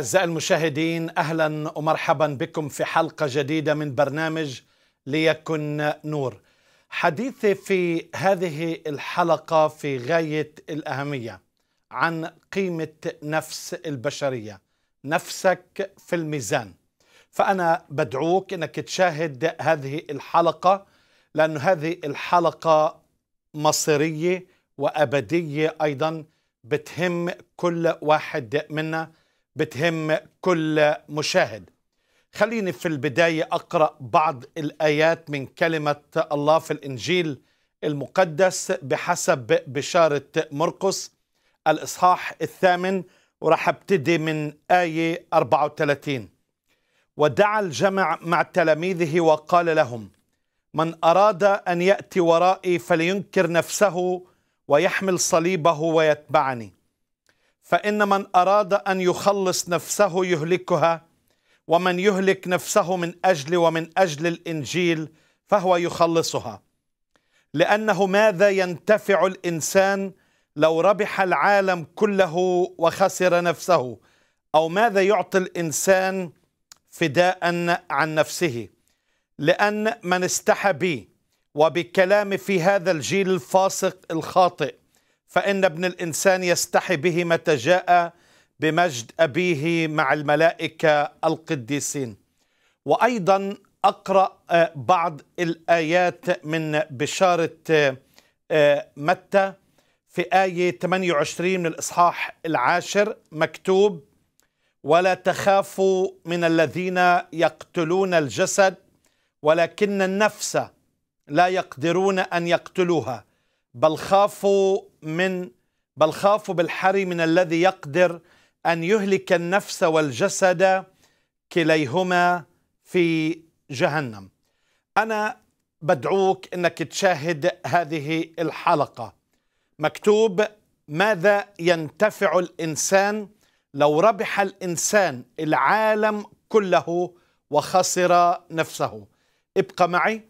أعزائي المشاهدين أهلا ومرحبا بكم في حلقة جديدة من برنامج ليكن نور حديثي في هذه الحلقة في غاية الأهمية عن قيمة نفس البشرية نفسك في الميزان فأنا بدعوك أنك تشاهد هذه الحلقة لأن هذه الحلقة مصيرية وأبدية أيضا بتهم كل واحد منا بتهم كل مشاهد خليني في البداية أقرأ بعض الآيات من كلمة الله في الإنجيل المقدس بحسب بشارة مرقس الإصحاح الثامن وراح ابتدي من آية 34 ودعا الجمع مع تلاميذه وقال لهم من أراد أن يأتي ورائي فلينكر نفسه ويحمل صليبه ويتبعني فإن من أراد أن يخلص نفسه يهلكها ومن يهلك نفسه من أجل ومن أجل الإنجيل فهو يخلصها لأنه ماذا ينتفع الإنسان لو ربح العالم كله وخسر نفسه أو ماذا يعطي الإنسان فداء عن نفسه لأن من استحى بي وبالكلام في هذا الجيل الفاسق الخاطئ فإن ابن الإنسان يستحي به متى جاء بمجد أبيه مع الملائكة القديسين وأيضا أقرأ آه، بعض الآيات من بشارة آه، آه، متى في آية 28 من الإصحاح العاشر مكتوب ولا تخافوا من الذين يقتلون الجسد ولكن النفس لا يقدرون أن يقتلوها بل خافوا من بل خافوا بالحري من الذي يقدر أن يهلك النفس والجسد كليهما في جهنم أنا بدعوك أنك تشاهد هذه الحلقة مكتوب ماذا ينتفع الإنسان لو ربح الإنسان العالم كله وخسر نفسه ابقى معي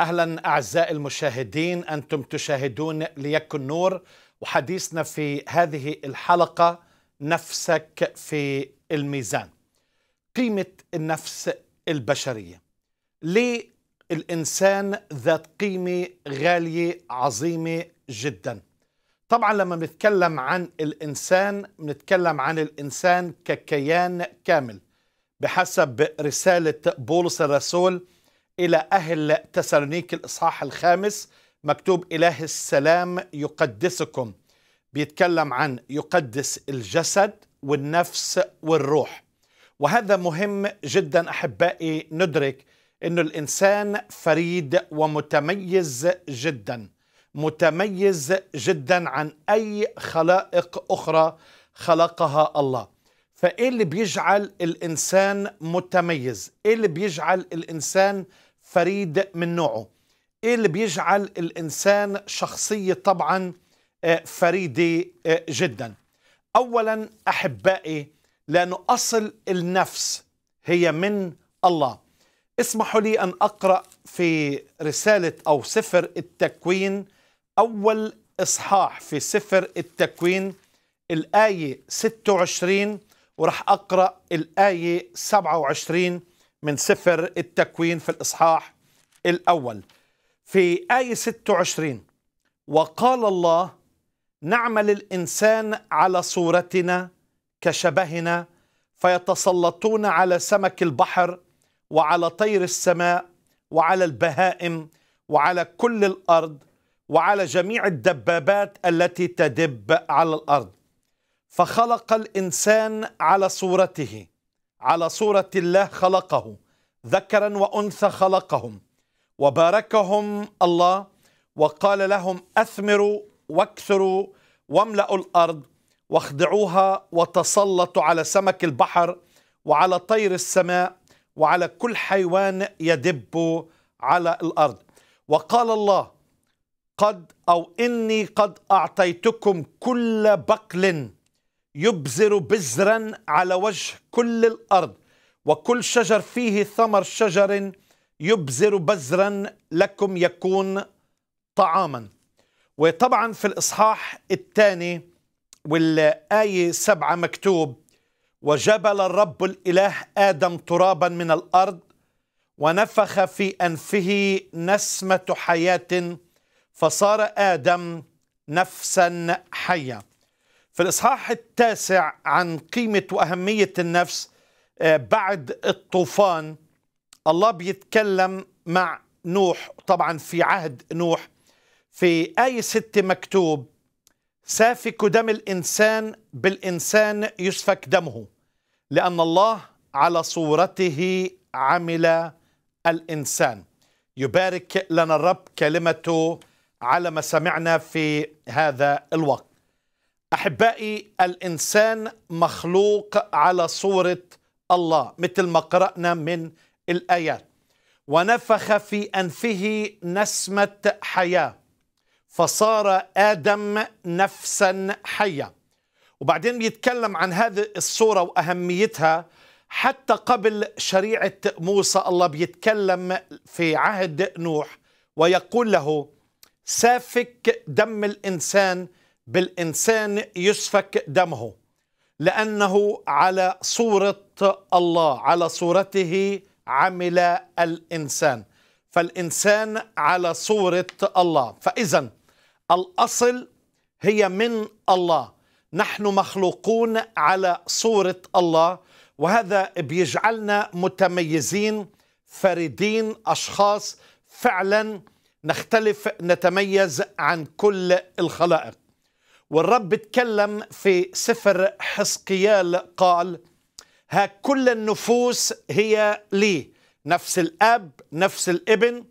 اهلا اعزائي المشاهدين انتم تشاهدون ليكن نور وحديثنا في هذه الحلقه نفسك في الميزان قيمه النفس البشريه ليه الانسان ذات قيمه غاليه عظيمه جدا طبعا لما بنتكلم عن الانسان بنتكلم عن الانسان ككيان كامل بحسب رساله بولس الرسول إلى أهل تسالونيك الإصحاح الخامس مكتوب إله السلام يقدسكم بيتكلم عن يقدس الجسد والنفس والروح وهذا مهم جدا أحبائي ندرك أن الإنسان فريد ومتميز جدا متميز جدا عن أي خلائق أخرى خلقها الله فإيه اللي بيجعل الإنسان متميز؟ إيه اللي بيجعل الإنسان فريد من نوعه ايه اللي بيجعل الانسان شخصيه طبعا آه، فريده آه، جدا اولا احبائي لانه اصل النفس هي من الله اسمحوا لي ان اقرا في رساله او سفر التكوين اول اصحاح في سفر التكوين الايه 26 وراح اقرا الايه 27 من سفر التكوين في الإصحاح الأول في آية 26 وقال الله نعمل الإنسان على صورتنا كشبهنا فيتسلطون على سمك البحر وعلى طير السماء وعلى البهائم وعلى كل الأرض وعلى جميع الدبابات التي تدب على الأرض فخلق الإنسان على صورته على صورة الله خلقه ذكرا وأنثى خلقهم وباركهم الله وقال لهم أثمروا واكثروا واملأوا الأرض واخضعوها وتسلطوا على سمك البحر وعلى طير السماء وعلى كل حيوان يدب على الأرض وقال الله قد أو إني قد أعطيتكم كل بقل يبزر بزرا على وجه كل الأرض وكل شجر فيه ثمر شجر يبزر بزرا لكم يكون طعاما وطبعا في الإصحاح الثاني والآية سبعة مكتوب وجبل الرب الإله آدم ترابا من الأرض ونفخ في أنفه نسمة حياة فصار آدم نفسا حية في الإصحاح التاسع عن قيمة وأهمية النفس آه، بعد الطوفان الله بيتكلم مع نوح طبعا في عهد نوح في آية ستة مكتوب سافك دم الإنسان بالإنسان يسفك دمه لأن الله على صورته عمل الإنسان يبارك لنا الرب كلمته على ما سمعنا في هذا الوقت احبائي الانسان مخلوق على صوره الله مثل ما قرانا من الايات ونفخ في انفه نسمه حياه فصار ادم نفسا حيه وبعدين بيتكلم عن هذه الصوره واهميتها حتى قبل شريعه موسى الله بيتكلم في عهد نوح ويقول له سافك دم الانسان بالإنسان يسفك دمه لأنه على صورة الله على صورته عمل الإنسان فالإنسان على صورة الله فإذا الأصل هي من الله نحن مخلوقون على صورة الله وهذا بيجعلنا متميزين فردين أشخاص فعلا نختلف نتميز عن كل الخلائق والرب تكلم في سفر حسقيال قال ها كل النفوس هي لي نفس الاب نفس الابن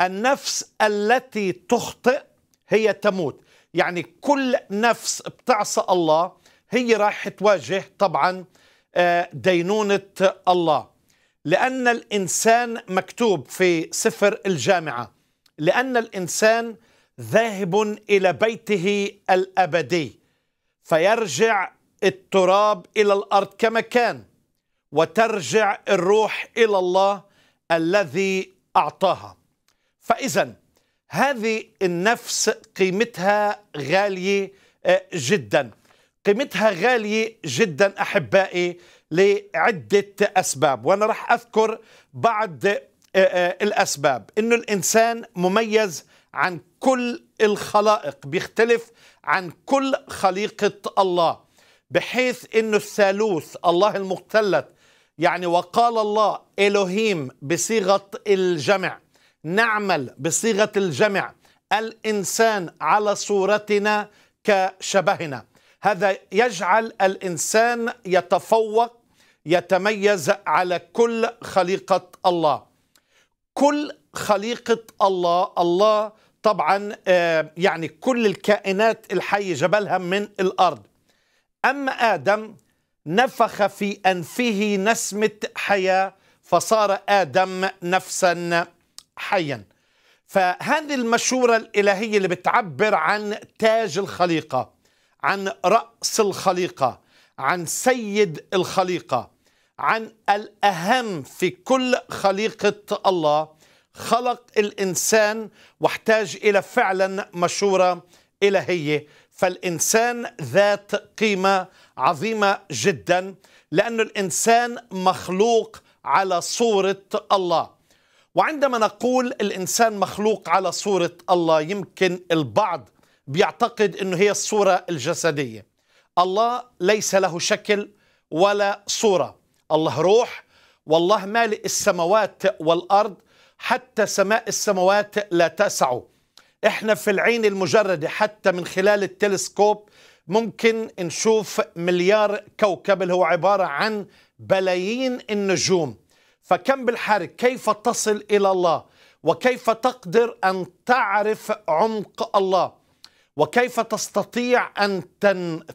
النفس التي تخطئ هي تموت يعني كل نفس بتعصى الله هي راح تواجه طبعا آه، دينونة الله لأن الإنسان مكتوب في سفر الجامعة لأن الإنسان ذاهب الى بيته الابدي فيرجع التراب الى الارض كما كان وترجع الروح الى الله الذي اعطاها فاذا هذه النفس قيمتها غاليه آه، جدا قيمتها غاليه جدا احبائي لعده اسباب وانا راح اذكر بعض آه، آه، الاسباب انه الانسان مميز عن كل الخلائق بيختلف عن كل خليقة الله بحيث انه الثالوث الله المختلط يعني وقال الله الوهيم بصيغة الجمع نعمل بصيغة الجمع الإنسان على صورتنا كشبهنا هذا يجعل الإنسان يتفوق يتميز على كل خليقة الله كل خليقة الله الله طبعا آه، يعني كل الكائنات الحية جبلها من الأرض أما آدم نفخ في أنفه نسمة حياة فصار آدم نفسا حيا فهذه المشورة الإلهية اللي بتعبر عن تاج الخليقة عن رأس الخليقة عن سيد الخليقة عن الأهم في كل خليقة الله خلق الإنسان واحتاج إلى فعلا مشورة إلهية فالإنسان ذات قيمة عظيمة جدا لأن الإنسان مخلوق على صورة الله وعندما نقول الإنسان مخلوق على صورة الله يمكن البعض بيعتقد أنه هي الصورة الجسدية الله ليس له شكل ولا صورة الله روح والله مالئ السماوات والأرض حتى سماء السماوات لا تسعه احنا في العين المجردة حتى من خلال التلسكوب ممكن نشوف مليار كوكب اللي هو عبارة عن بلايين النجوم فكم بالحرك كيف تصل إلى الله وكيف تقدر أن تعرف عمق الله وكيف تستطيع أن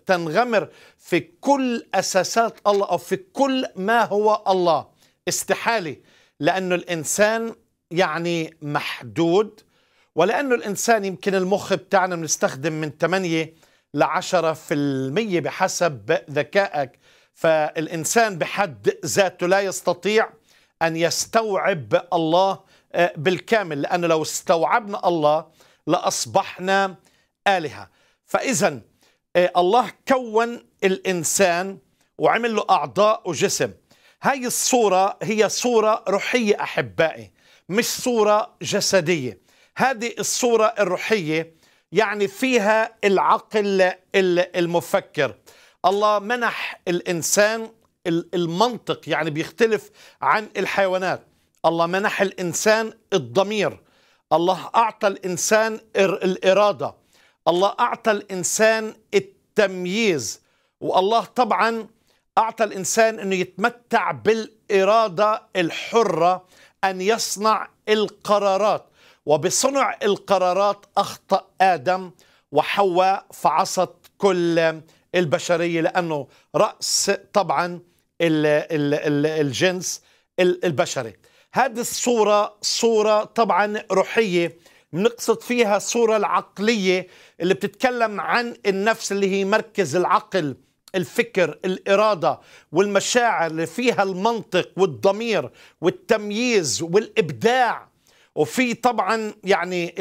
تنغمر في كل أساسات الله أو في كل ما هو الله استحالي لأن الإنسان يعني محدود ولأنه الإنسان يمكن المخ بتاعنا بنستخدم من 8 ل 10% بحسب ذكائك فالإنسان بحد ذاته لا يستطيع أن يستوعب الله آه، بالكامل لأنه لو استوعبنا الله لأصبحنا آلهة فإذا آه، الله كون الإنسان وعمل له أعضاء وجسم هاي الصورة هي صورة روحية أحبائي مش صورة جسدية هذه الصورة الروحية يعني فيها العقل المفكر الله منح الإنسان المنطق يعني بيختلف عن الحيوانات الله منح الإنسان الضمير الله أعطى الإنسان الإرادة الله أعطى الإنسان التمييز والله طبعا أعطى الإنسان أنه يتمتع بالإرادة الحرة أن يصنع القرارات وبصنع القرارات أخطأ آدم وحواء فعصت كل البشرية لأنه رأس طبعا الجنس البشري هذه الصورة صورة طبعا روحية بنقصد فيها الصورة العقلية اللي بتتكلم عن النفس اللي هي مركز العقل الفكر الإرادة والمشاعر اللي فيها المنطق والضمير والتمييز والإبداع وفي طبعا يعني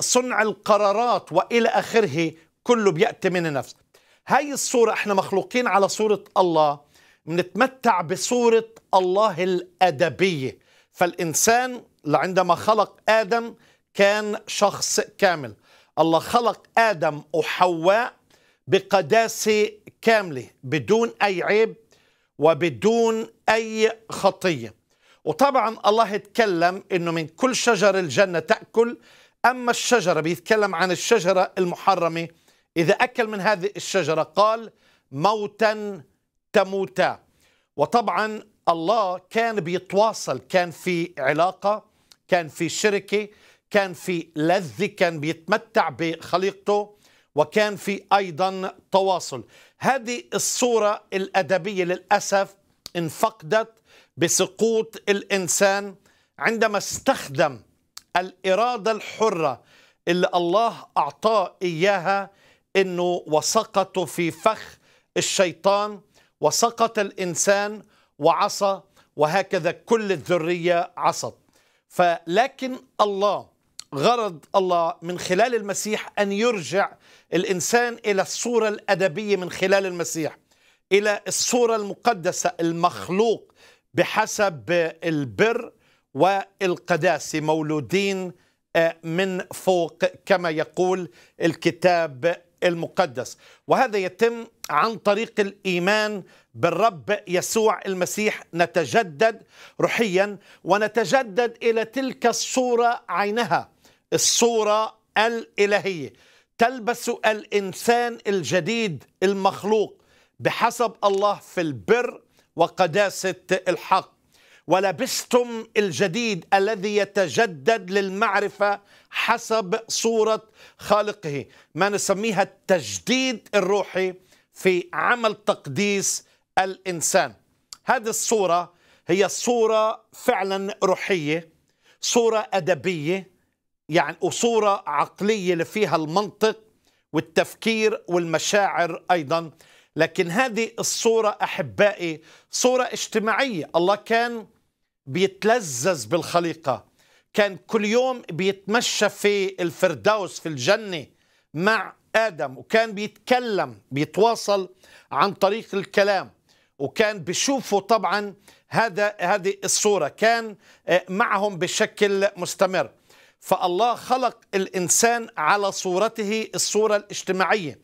صنع القرارات والى اخره كله بياتي من النفس هاي الصوره احنا مخلوقين على صوره الله بنتمتع بصوره الله الادبيه فالانسان عندما خلق ادم كان شخص كامل الله خلق ادم وحواء بقداسه كامله بدون اي عيب وبدون اي خطيه وطبعا الله يتكلم انه من كل شجر الجنه تاكل اما الشجره بيتكلم عن الشجره المحرمه اذا اكل من هذه الشجره قال موتا تموتا وطبعا الله كان بيتواصل كان في علاقه كان في شركه كان في لذه كان بيتمتع بخليقته وكان في أيضا تواصل هذه الصورة الأدبية للأسف انفقدت بسقوط الإنسان عندما استخدم الإرادة الحرة اللي الله أعطاه إياها أنه وسقط في فخ الشيطان وسقط الإنسان وعصى وهكذا كل الذرية عصت فلكن الله غرض الله من خلال المسيح أن يرجع الإنسان إلى الصورة الأدبية من خلال المسيح إلى الصورة المقدسة المخلوق بحسب البر والقداسة مولودين آه، من فوق كما يقول الكتاب المقدس وهذا يتم عن طريق الايمان بالرب يسوع المسيح نتجدد روحيا ونتجدد الى تلك الصوره عينها الصوره الالهيه تلبس الانسان الجديد المخلوق بحسب الله في البر وقداسه الحق ولبستم الجديد الذي يتجدد للمعرفه حسب صوره خالقه ما نسميها التجديد الروحي في عمل تقديس الانسان هذه الصوره هي صوره فعلا روحيه صوره ادبيه يعني أصورة عقلية اللي فيها المنطق والتفكير والمشاعر أيضا لكن هذه الصورة أحبائي صورة اجتماعية الله كان بيتلذذ بالخليقة كان كل يوم بيتمشى في الفردوس في الجنة مع آدم وكان بيتكلم بيتواصل عن طريق الكلام وكان بيشوفوا طبعا هذا هذه الصورة كان آه، معهم بشكل مستمر فالله خلق الإنسان على صورته الصورة الاجتماعية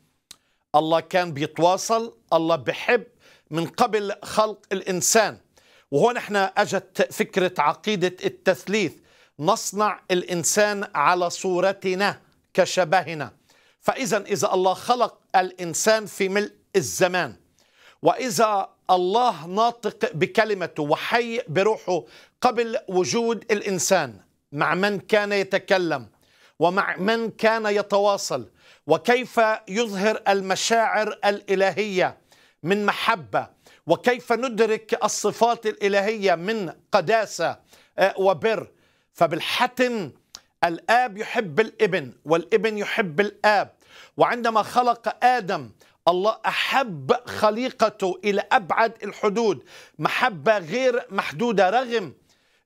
الله كان بيتواصل الله بحب من قبل خلق الإنسان وهون احنا أجت فكرة عقيدة التثليث نصنع الإنسان على صورتنا كشبهنا فإذا إذا الله خلق الإنسان في ملء الزمان وإذا الله ناطق بكلمته وحي بروحه قبل وجود الإنسان مع من كان يتكلم ومع من كان يتواصل وكيف يظهر المشاعر الالهيه من محبه وكيف ندرك الصفات الالهيه من قداسه آه، وبر فبالحتم الاب يحب الابن والابن يحب الاب وعندما خلق ادم الله احب خليقته الى ابعد الحدود محبه غير محدوده رغم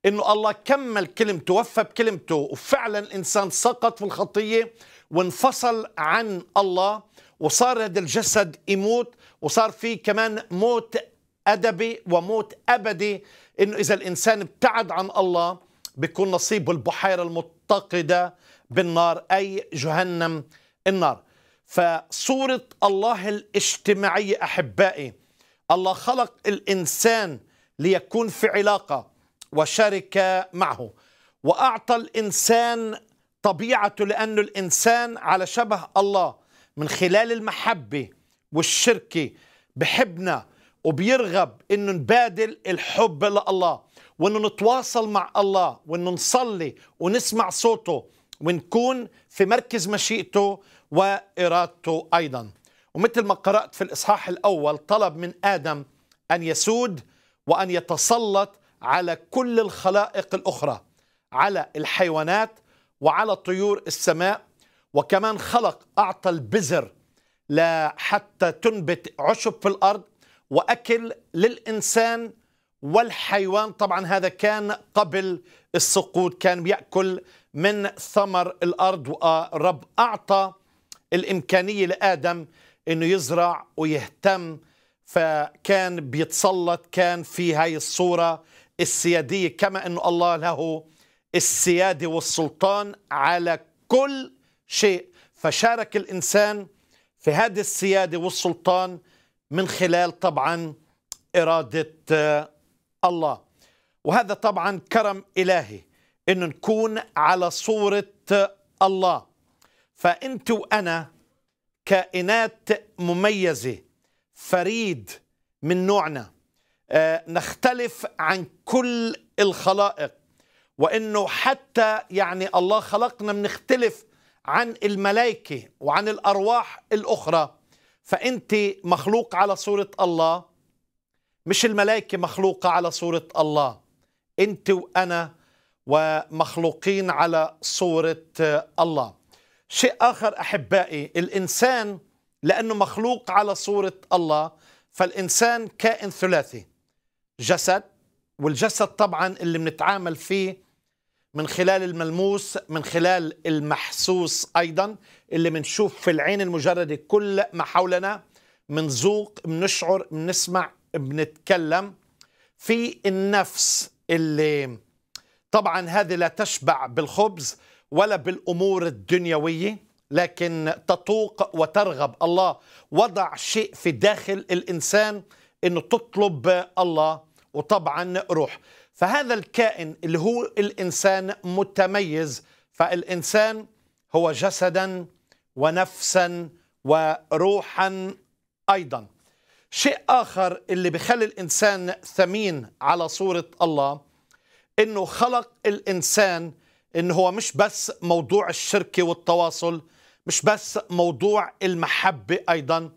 انه الله كمل كلمته وفى بكلمته وفعلا الانسان سقط في الخطيه وانفصل عن الله وصار هذا الجسد يموت وصار في كمان موت ادبي وموت ابدي انه اذا الانسان ابتعد عن الله بيكون نصيبه البحيره المتقده بالنار اي جهنم النار فصوره الله الاجتماعيه احبائي الله خلق الانسان ليكون في علاقه وشرك معه وأعطى الإنسان طبيعته لأن الإنسان على شبه الله من خلال المحبة والشركة بحبنا وبيرغب انه نبادل الحب لله وانه نتواصل مع الله وانه نصلي ونسمع صوته ونكون في مركز مشيئته وارادته ايضا ومثل ما قرات في الاصحاح الاول طلب من ادم ان يسود وان يتسلط على كل الخلائق الأخرى على الحيوانات وعلى طيور السماء وكمان خلق أعطى البذر لحتى تنبت عشب في الأرض وأكل للإنسان والحيوان طبعا هذا كان قبل السقوط كان بيأكل من ثمر الأرض ورب أعطى الإمكانية لآدم أنه يزرع ويهتم فكان بيتسلط كان في هاي الصورة السيادية كما أن الله له السيادة والسلطان على كل شيء فشارك الإنسان في هذه السيادة والسلطان من خلال طبعا إرادة آه، الله وهذا طبعا كرم إلهي أن نكون على صورة آه، الله فأنت وأنا كائنات مميزة فريد من نوعنا آه، نختلف عن كل الخلائق وانه حتى يعني الله خلقنا بنختلف عن الملائكه وعن الارواح الاخرى فانت مخلوق على صوره الله مش الملائكه مخلوقه على صوره الله انت وانا ومخلوقين على صوره آه، الله شيء اخر احبائي الانسان لانه مخلوق على صوره الله فالانسان كائن ثلاثي جسد والجسد طبعا اللي بنتعامل فيه من خلال الملموس من خلال المحسوس أيضا اللي بنشوف في العين المجردة كل ما حولنا بنذوق بنشعر بنسمع بنتكلم في النفس اللي طبعا هذه لا تشبع بالخبز ولا بالأمور الدنيوية لكن تطوق وترغب الله وضع شيء في داخل الإنسان أنه تطلب الله وطبعا روح فهذا الكائن اللي هو الإنسان متميز فالإنسان هو جسدا ونفسا وروحا أيضا شيء آخر اللي بخلي الإنسان ثمين على صورة الله إنه خلق الإنسان إنه هو مش بس موضوع الشركة والتواصل مش بس موضوع المحبة أيضا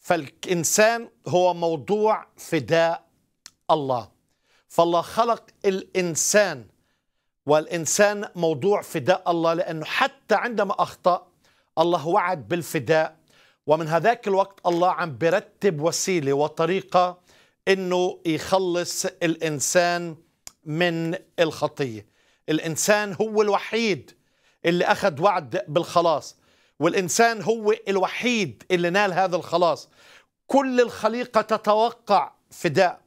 فالإنسان هو موضوع فداء الله فالله خلق الإنسان والإنسان موضوع فداء الله لأنه حتى عندما أخطأ الله وعد بالفداء ومن هذاك الوقت الله عم برتب وسيلة وطريقة أنه يخلص الإنسان من الخطية الإنسان هو الوحيد اللي أخذ وعد بالخلاص والإنسان هو الوحيد اللي نال هذا الخلاص كل الخليقة تتوقع فداء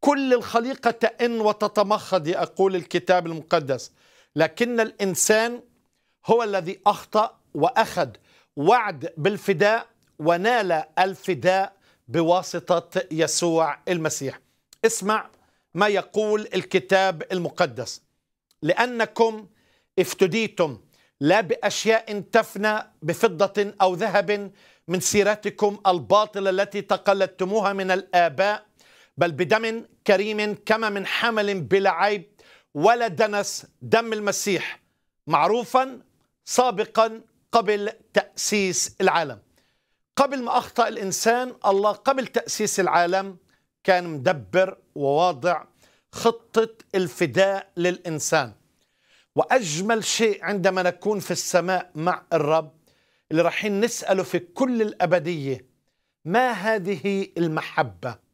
كل الخليقة تئن وتتمخض يقول الكتاب المقدس لكن الإنسان هو الذي أخطأ وأخذ وعد بالفداء ونال الفداء بواسطة يسوع المسيح اسمع ما يقول الكتاب المقدس لأنكم افتديتم لا بأشياء تفنى بفضة أو ذهب من سيرتكم الباطلة التي تقلدتموها من الآباء بل بدم كريم كما من حمل بلا عيب ولا دنس دم المسيح معروفا سابقا قبل تأسيس العالم قبل ما أخطأ الإنسان الله قبل تأسيس العالم كان مدبر وواضع خطة الفداء للإنسان وأجمل شيء عندما نكون في السماء مع الرب اللي رحين نسأله في كل الأبدية ما هذه المحبة؟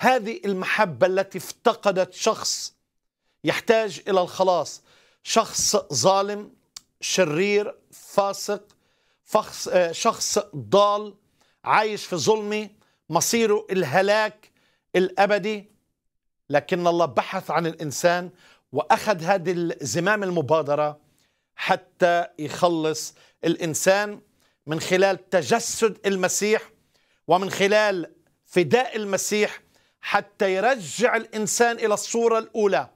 هذه المحبة التي افتقدت شخص يحتاج إلى الخلاص شخص ظالم شرير فاسق آه، شخص ضال عايش في ظلمه مصيره الهلاك الأبدي لكن الله بحث عن الإنسان وأخذ هذه الزمام المبادرة حتى يخلص الإنسان من خلال تجسد المسيح ومن خلال فداء المسيح حتى يرجع الإنسان إلى الصورة الأولى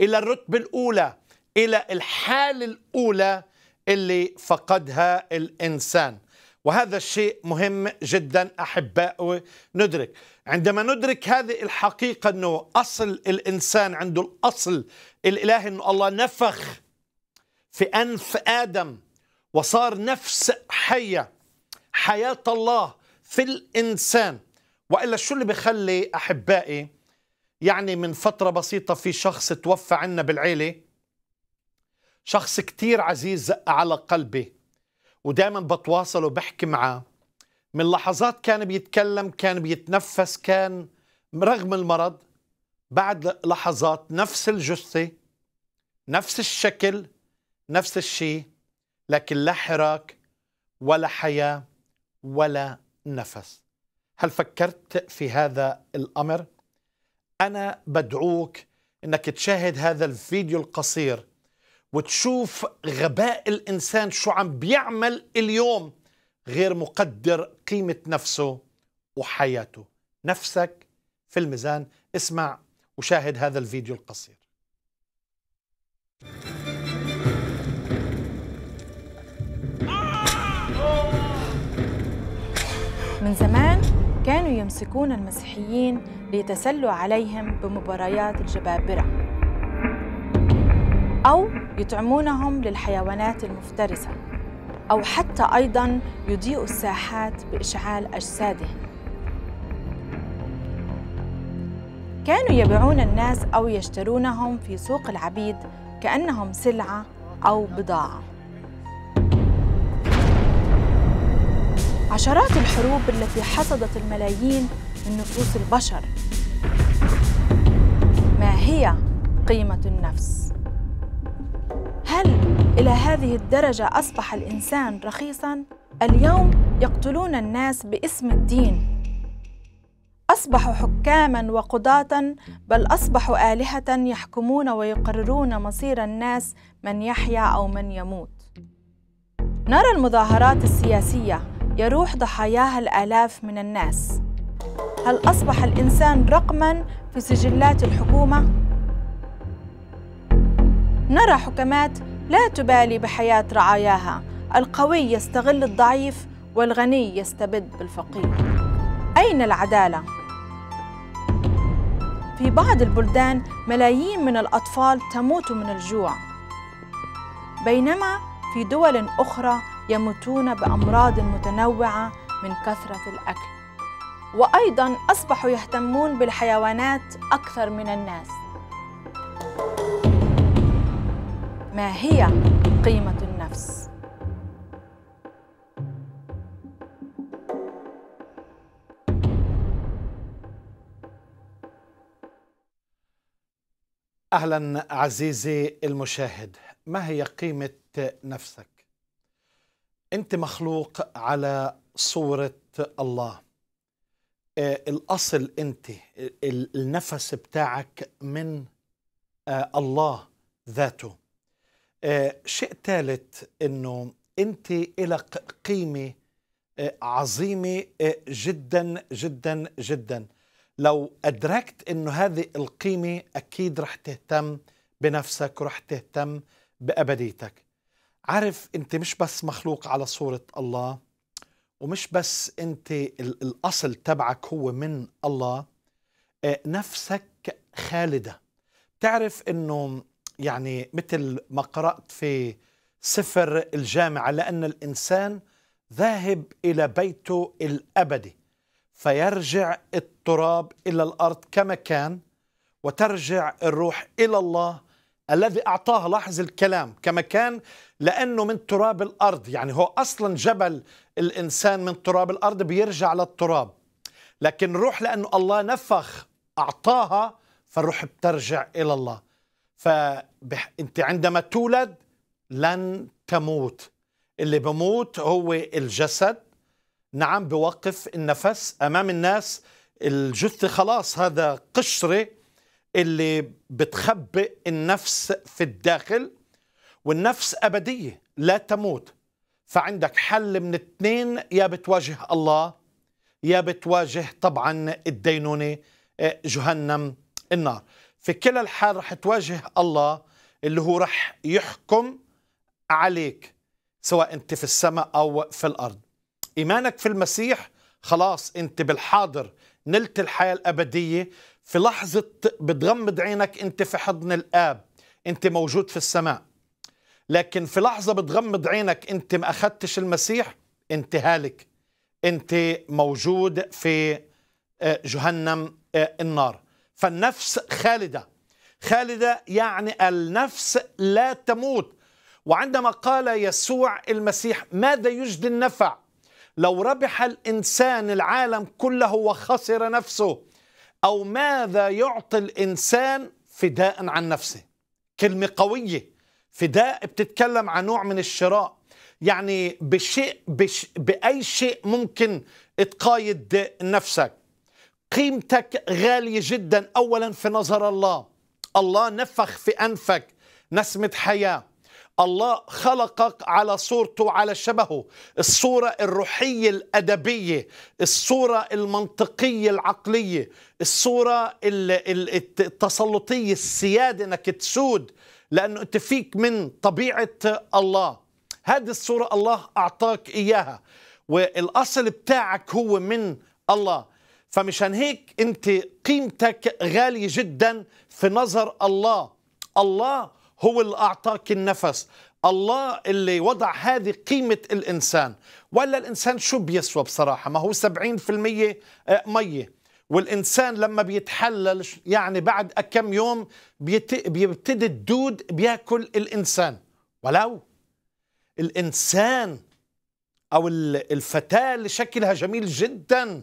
إلى الرتبة الأولى إلى الحالة الأولى اللي فقدها الإنسان وهذا الشيء مهم جدا أحبائي ندرك عندما ندرك هذه الحقيقة أنه أصل الإنسان عنده الأصل الإلهي أنه الله نفخ في أنف آدم وصار نفس حية حياة الله في الإنسان والا شو اللي بخلي احبائي يعني من فتره بسيطه في شخص توفى عنا بالعيله شخص كتير عزيز على قلبي ودائما بتواصل وبحكي معاه من لحظات كان بيتكلم كان بيتنفس كان رغم المرض بعد لحظات نفس الجثة نفس الشكل نفس الشيء لكن لا حراك ولا حياة ولا نفس هل فكرت في هذا الامر انا بدعوك انك تشاهد هذا الفيديو القصير وتشوف غباء الانسان شو عم بيعمل اليوم غير مقدر قيمه نفسه وحياته نفسك في الميزان اسمع وشاهد هذا الفيديو القصير من زمان كانوا يمسكون المسيحيين ليتسلوا عليهم بمباريات الجبابرة أو يطعمونهم للحيوانات المفترسة أو حتى أيضا يضيء الساحات بإشعال أجسادهم كانوا يبيعون الناس أو يشترونهم في سوق العبيد كأنهم سلعة أو بضاعة عشرات الحروب التي حصدت الملايين من نفوس البشر ما هي قيمة النفس؟ هل إلى هذه الدرجة أصبح الإنسان رخيصاً؟ اليوم يقتلون الناس باسم الدين أصبحوا حكاماً وقضاة بل أصبحوا آلهة يحكمون ويقررون مصير الناس من يحيا أو من يموت نرى المظاهرات السياسية يروح ضحاياها الآلاف من الناس هل أصبح الإنسان رقماً في سجلات الحكومة؟ نرى حكمات لا تبالي بحياة رعاياها القوي يستغل الضعيف والغني يستبد بالفقير أين العدالة؟ في بعض البلدان ملايين من الأطفال تموت من الجوع بينما في دول أخرى يموتون بأمراض متنوعة من كثرة الأكل وأيضا أصبحوا يهتمون بالحيوانات أكثر من الناس ما هي قيمة النفس؟ اهلا عزيزي المشاهد ما هي قيمه نفسك أنت مخلوق على صورة الله آه، الأصل أنت النفس بتاعك من آه، الله ذاته آه، شيء ثالث أنه أنت لك قيمة عظيمة جدا جدا جدا لو أدركت أنه هذه القيمة أكيد رح تهتم بنفسك ورح تهتم بأبديتك عارف انت مش بس مخلوق على صوره الله ومش بس انت الاصل تبعك هو من الله آه، نفسك خالده بتعرف انه يعني مثل ما قرات في سفر الجامعه لان الانسان ذاهب الى بيته الابدي فيرجع التراب الى الارض كما كان وترجع الروح الى الله الذي أعطاه لاحظ الكلام كمكان لأنه من تراب الأرض يعني هو أصلا جبل الإنسان من تراب الأرض بيرجع للتراب لكن روح لأنه الله نفخ أعطاها فالروح بترجع إلى الله فأنت عندما تولد لن تموت اللي بموت هو الجسد نعم بوقف النفس أمام الناس الجثة خلاص هذا قشرة اللي بتخبئ النفس في الداخل والنفس أبدية لا تموت فعندك حل من اثنين يا بتواجه الله يا بتواجه طبعا الدينونة آه، جهنم النار في كلا الحال رح تواجه الله اللي هو رح يحكم عليك سواء انت في السماء او في الارض ايمانك في المسيح خلاص انت بالحاضر نلت الحياه الابديه في لحظة بتغمض عينك أنت في حضن الآب أنت موجود في السماء لكن في لحظة بتغمض عينك أنت ما أخدتش المسيح أنت هالك أنت موجود في آه، جهنم آه، النار فالنفس خالدة خالدة يعني النفس لا تموت وعندما قال يسوع المسيح ماذا يجدي النفع لو ربح الإنسان العالم كله وخسر نفسه أو ماذا يعطي الإنسان فداء عن نفسه كلمة قوية فداء بتتكلم عن نوع من الشراء يعني بشيء بش بأي شيء ممكن تقايد نفسك قيمتك غالية جدا أولا في نظر الله الله نفخ في أنفك نسمة حياة الله خلقك على صورته على شبهه الصورة الروحية الأدبية الصورة المنطقية العقلية الصورة التسلطية السيادة أنك تسود لأنه أنت فيك من طبيعة الله هذه الصورة الله أعطاك إياها والأصل بتاعك هو من الله فمشان هيك أنت قيمتك غالية جدا في نظر الله الله هو اللي أعطاك النفس الله اللي وضع هذه قيمة الإنسان ولا الإنسان شو بيسوى بصراحة ما هو 70% آه، مية والإنسان لما بيتحلل يعني بعد كم يوم بيبتدي الدود بياكل الإنسان ولو الإنسان أو الفتاة اللي شكلها جميل جدا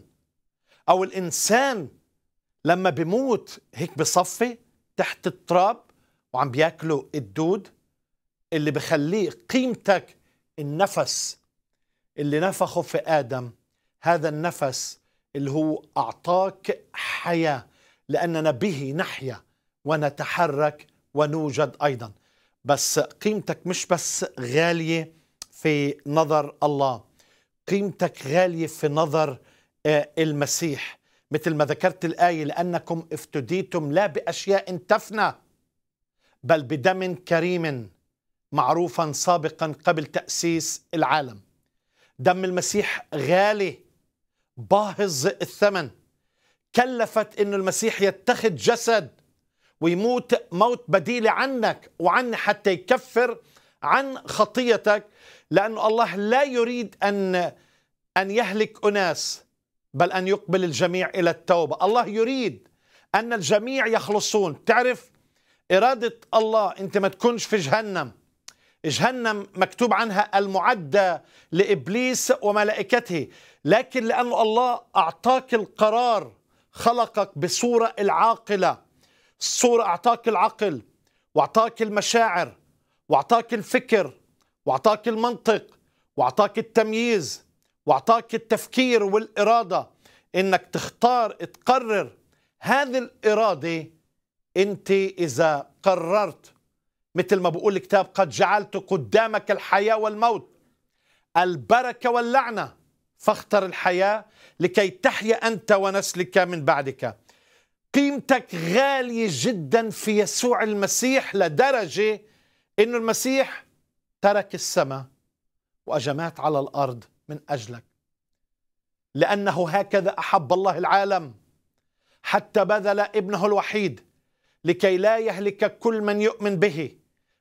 أو الإنسان لما بموت هيك بصفي تحت التراب وعم بياكلوا الدود اللي بخليه قيمتك النفس اللي نفخه في آدم هذا النفس اللي هو أعطاك حياة لأننا به نحيا ونتحرك ونوجد أيضا بس قيمتك مش بس غالية في نظر الله قيمتك غالية في نظر آه، المسيح مثل ما ذكرت الآية لأنكم افتديتم لا بأشياء تفنى بل بدم كريم معروفا سابقا قبل تأسيس العالم دم المسيح غالي باهظ الثمن كلفت أن المسيح يتخذ جسد ويموت موت بديل عنك وعن حتى يكفر عن خطيتك لأن الله لا يريد أن أن يهلك أناس بل أن يقبل الجميع إلى التوبة الله يريد أن الجميع يخلصون تعرف إرادة الله أنت ما تكونش في جهنم جهنم مكتوب عنها المعدة لإبليس وملائكته لكن لأن الله أعطاك القرار خلقك بصورة العاقلة الصورة أعطاك العقل وأعطاك المشاعر وأعطاك الفكر وأعطاك المنطق وأعطاك التمييز وأعطاك التفكير والإرادة إنك تختار تقرر هذه الإرادة أنت إذا قررت مثل ما بقول الكتاب قد جعلت قدامك الحياة والموت البركة واللعنة فاختر الحياة لكي تحيا أنت ونسلك من بعدك قيمتك غالية جدا في يسوع المسيح لدرجة انه المسيح ترك السماء وأجمات على الأرض من أجلك لأنه هكذا أحب الله العالم حتى بذل ابنه الوحيد لكي لا يهلك كل من يؤمن به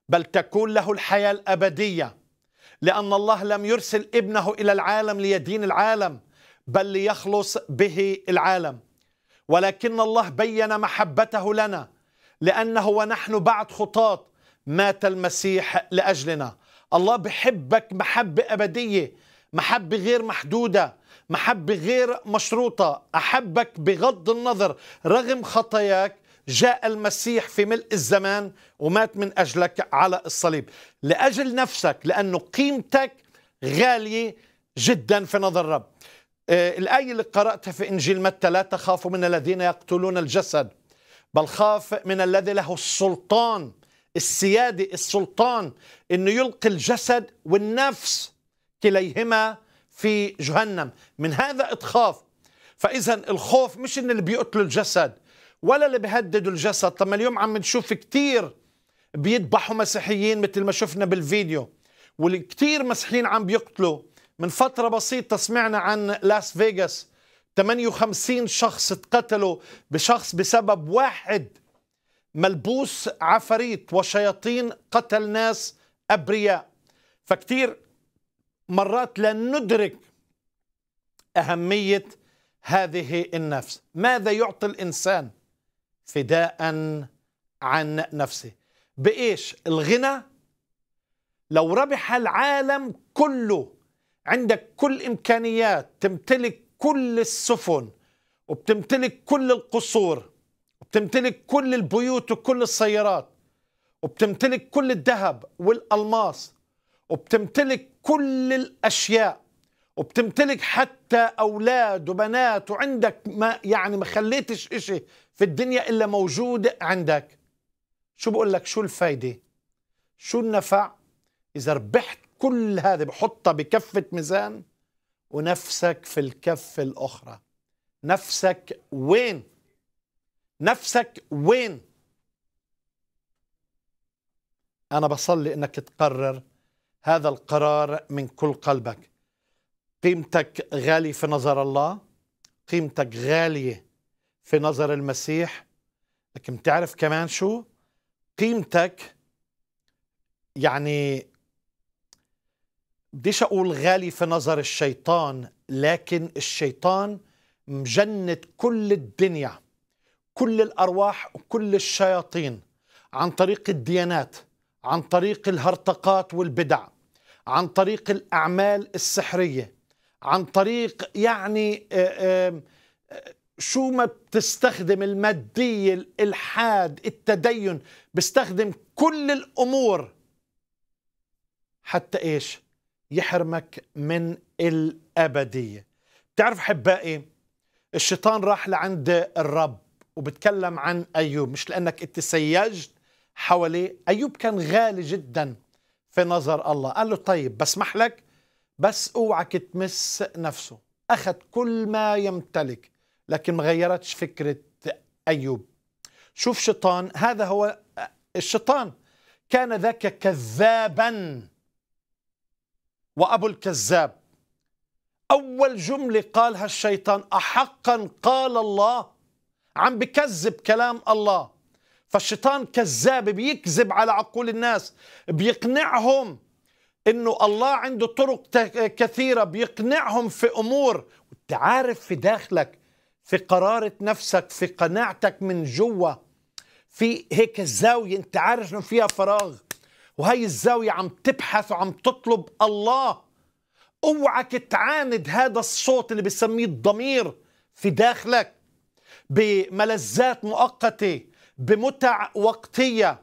بل تكون له الحياة الأبدية لأن الله لم يرسل ابنه إلى العالم ليدين العالم بل ليخلص به العالم ولكن الله بين محبته لنا لأنه ونحن بعد خطاة مات المسيح لأجلنا الله بحبك محبة أبدية محبة غير محدودة محبة غير مشروطة أحبك بغض النظر رغم خطاياك جاء المسيح في ملء الزمان ومات من أجلك على الصليب لأجل نفسك لأنه قيمتك غالية جدا في نظر الرب آه، الآية اللي قرأتها في إنجيل متى لا تخافوا من الذين يقتلون الجسد بل خاف من الذي له السلطان السيادة السلطان أنه يلقي الجسد والنفس كليهما في جهنم من هذا اتخاف فإذا الخوف مش أن اللي بيقتلوا الجسد ولا اللي بيهددوا الجسد طب ما اليوم عم نشوف كتير بيذبحوا مسيحيين مثل ما شفنا بالفيديو والكتير مسيحيين عم بيقتلوا من فترة بسيطة سمعنا عن لاس فيغاس 58 شخص اتقتلوا بشخص بسبب واحد ملبوس عفاريت وشياطين قتل ناس أبرياء فكتير مرات لا ندرك أهمية هذه النفس ماذا يعطي الإنسان فداء عن نفسه بايش الغنى لو ربح العالم كله عندك كل امكانيات تمتلك كل السفن وبتمتلك كل القصور وبتمتلك كل البيوت وكل السيارات وبتمتلك كل الذهب والالماس وبتمتلك كل الاشياء وبتمتلك حتى اولاد وبنات وعندك ما يعني ما خليتش اشي في الدنيا إلا موجود عندك شو بقول لك شو الفايدة شو النفع إذا ربحت كل هذا بحطها بكفة ميزان ونفسك في الكفة الأخرى نفسك وين نفسك وين أنا بصلي أنك تقرر هذا القرار من كل قلبك قيمتك غالية في نظر الله قيمتك غالية في نظر المسيح لكن تعرف كمان شو قيمتك يعني بديش أقول غالي في نظر الشيطان لكن الشيطان مجند كل الدنيا كل الأرواح وكل الشياطين عن طريق الديانات عن طريق الهرطقات والبدع عن طريق الأعمال السحرية عن طريق يعني آه، آه، شو ما بتستخدم المادية الإلحاد التدين بيستخدم كل الأمور حتى إيش يحرمك من الأبدية بتعرف حبائي الشيطان راح لعند الرب وبتكلم عن أيوب مش لأنك اتسيجت حواليه أيوب كان غالي جدا في نظر الله قال له طيب بسمح لك بس اوعك تمس نفسه أخذ كل ما يمتلك لكن ما غيرتش فكرة أيوب شوف شيطان هذا هو الشيطان كان ذاك كذابا وأبو الكذاب أول جملة قالها الشيطان أحقا قال الله عم بكذب كلام الله فالشيطان كذاب بيكذب على عقول الناس بيقنعهم انه الله عنده طرق كثيره بيقنعهم في امور وانت عارف في داخلك في قرارة نفسك في قناعتك من جوا في هيك الزاوية انت عارف انه فيها فراغ وهي الزاوية عم تبحث وعم تطلب الله اوعك تعاند هذا الصوت اللي بسميه الضمير في داخلك بملذات مؤقتة بمتع وقتية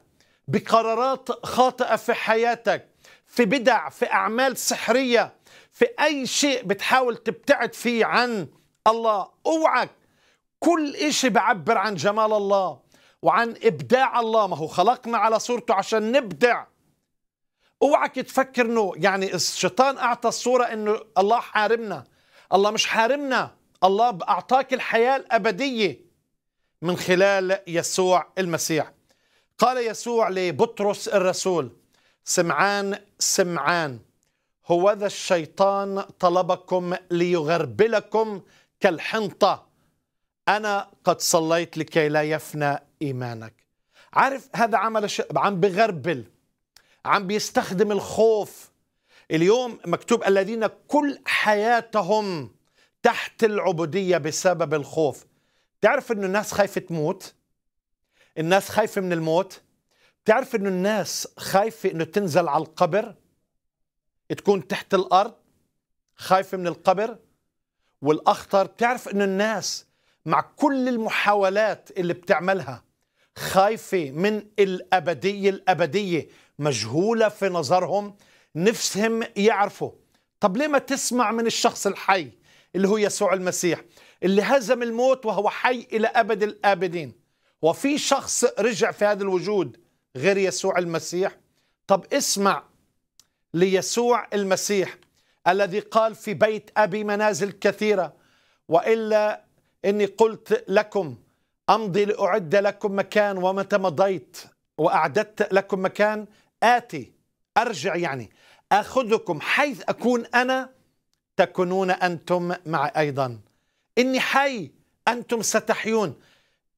بقرارات خاطئة في حياتك في بدع في أعمال سحرية في أي شيء بتحاول تبتعد فيه عن الله اوعك كل إشي بعبر عن جمال الله وعن إبداع الله ما هو خلقنا على صورته عشان نبدع اوعك تفكر انه يعني الشيطان اعطى الصوره انه الله حارمنا الله مش حارمنا الله اعطاك الحياه الابديه من خلال يسوع المسيح قال يسوع لبطرس الرسول سمعان سمعان هو ذا الشيطان طلبكم ليغربلكم كالحنطة أنا قد صليت لكي لا يفنى إيمانك عارف هذا عمل ش... عم بغربل عم بيستخدم الخوف اليوم مكتوب الذين كل حياتهم تحت العبودية بسبب الخوف تعرف أن الناس خايفة تموت الناس خايفة من الموت تعرف أن الناس خايفة أنه تنزل على القبر تكون تحت الأرض خايفة من القبر والاخطر بتعرف انه الناس مع كل المحاولات اللي بتعملها خايفه من الابديه الابديه مجهوله في نظرهم نفسهم يعرفوا طب ليه ما تسمع من الشخص الحي اللي هو يسوع المسيح اللي هزم الموت وهو حي الى ابد الابدين وفي شخص رجع في هذا الوجود غير يسوع المسيح طب اسمع ليسوع المسيح الذي قال في بيت أبي منازل كثيرة وإلا إني قلت لكم أمضي لأعد لكم مكان ومتى مضيت وأعددت لكم مكان آتي أرجع يعني أخذكم حيث أكون أنا تكونون أنتم معي أيضا إني حي أنتم ستحيون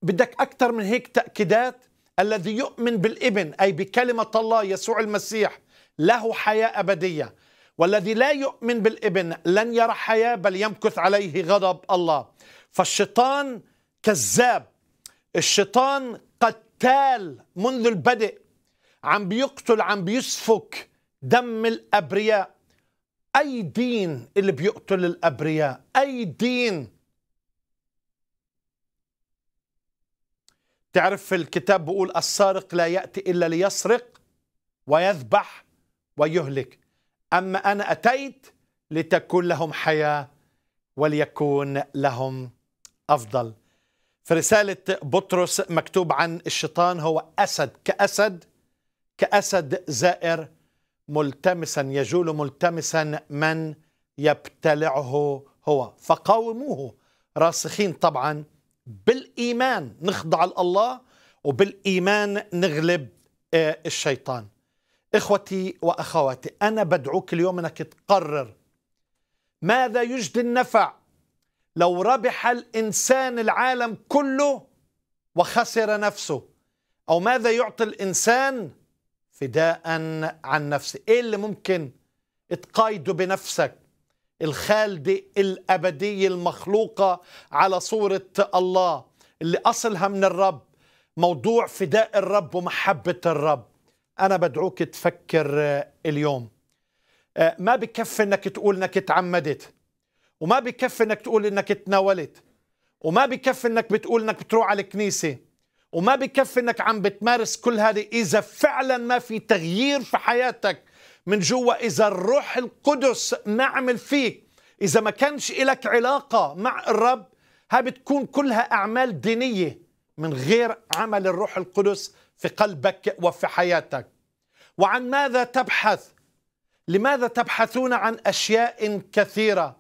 بدك أكثر من هيك تأكيدات الذي يؤمن بالابن أي بكلمة الله يسوع المسيح له حياة أبدية والذي لا يؤمن بالابن لن يرى حياة بل يمكث عليه غضب الله فالشيطان كذاب الشيطان قتال منذ البدء عم بيقتل عم بيسفك دم الأبرياء أي دين اللي بيقتل الأبرياء أي دين تعرف في الكتاب بيقول السارق لا يأتي إلا ليسرق ويذبح ويهلك أما أنا أتيت لتكون لهم حياة وليكون لهم أفضل في رسالة بطرس مكتوب عن الشيطان هو أسد كأسد كأسد زائر ملتمسا يجول ملتمسا من يبتلعه هو فقاوموه راسخين طبعا بالإيمان نخضع لله وبالإيمان نغلب آه، الشيطان إخوتي وأخواتي أنا بدعوك اليوم أنك تقرر ماذا يجدي النفع لو ربح الإنسان العالم كله وخسر نفسه أو ماذا يعطي الإنسان فداء عن نفسه إيه اللي ممكن تقايده بنفسك الخالدة الأبدية المخلوقة على صورة الله اللي أصلها من الرب موضوع فداء الرب ومحبة الرب أنا بدعوك تفكر آه، اليوم آه، ما بكفي أنك تقول أنك تعمدت وما بكفي أنك تقول أنك تناولت وما بكفي أنك بتقول أنك بتروح على الكنيسة وما بكفي أنك عم بتمارس كل هذه إذا فعلا ما في تغيير في حياتك من جوا إذا الروح القدس نعمل فيك إذا ما كانش إلك علاقة مع الرب ها بتكون كلها أعمال دينية من غير عمل الروح القدس في قلبك وفي حياتك وعن ماذا تبحث لماذا تبحثون عن اشياء كثيره